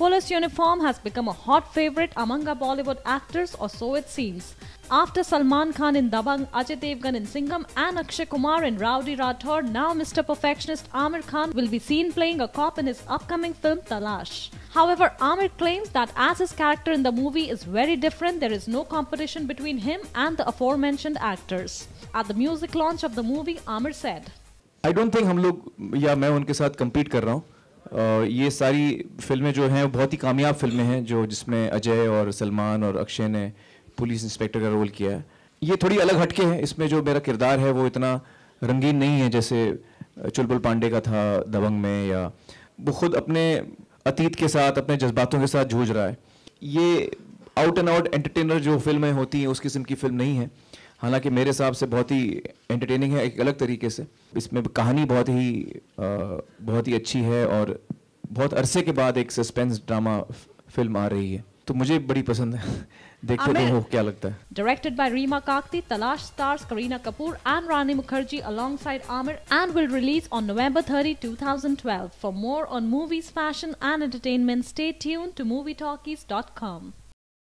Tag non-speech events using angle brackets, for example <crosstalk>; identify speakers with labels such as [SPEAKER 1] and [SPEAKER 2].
[SPEAKER 1] Police uniform has become a hot favorite among our Bollywood actors or so it seems. After Salman Khan in Dabang, Ajay Devgan in Singham and Akshay Kumar in Rowdy Rathore, now Mr. Perfectionist Amir Khan will be seen playing a cop in his upcoming film Talash. However, Amir claims that as his character in the movie is very different, there is no competition between him and the aforementioned actors. At the music launch of the movie, Amir said,
[SPEAKER 2] I don't think हम लोग या मैं उनके compete कर ये सारी फिल्में जो हैं बहुत ही कामयाब फिल्में हैं जो जिसमें अजय और सलमान और अक्षय ने पुलिस इंस्पेक्टर का रोल किया है ये थोड़ी अलग हटके हैं इसमें जो मेरा किरदार है वो इतना रंगीन नहीं है जैसे चुलबुल पांडे का था दबंग में या वो खुद अपने अतीत के साथ अपने जज्बातों के साथ जूझ रहा है ये आउट एंड आउट एंटरटेनर जो फिल्में होती हैं उस किस्म की फिल्म नहीं है हालांकि मेरे हिसाब से बहुत ही एंटरटेनिंग है एक अलग तरीके से इसमें कहानी बहुत ही आ, बहुत ही अच्छी है और बहुत अरसे के बाद एक सस्पेंस ड्रामा फिल्म आ रही है तो मुझे बड़ी पसंद है <laughs> देखते रहो क्या
[SPEAKER 1] लगता है directed by Reema Kakati Talaash stars Kareena Kapoor and Rani Mukherjee alongside Amir and will release on November 30 2012 for more on movies fashion and entertainment stay tuned to movietalkies.com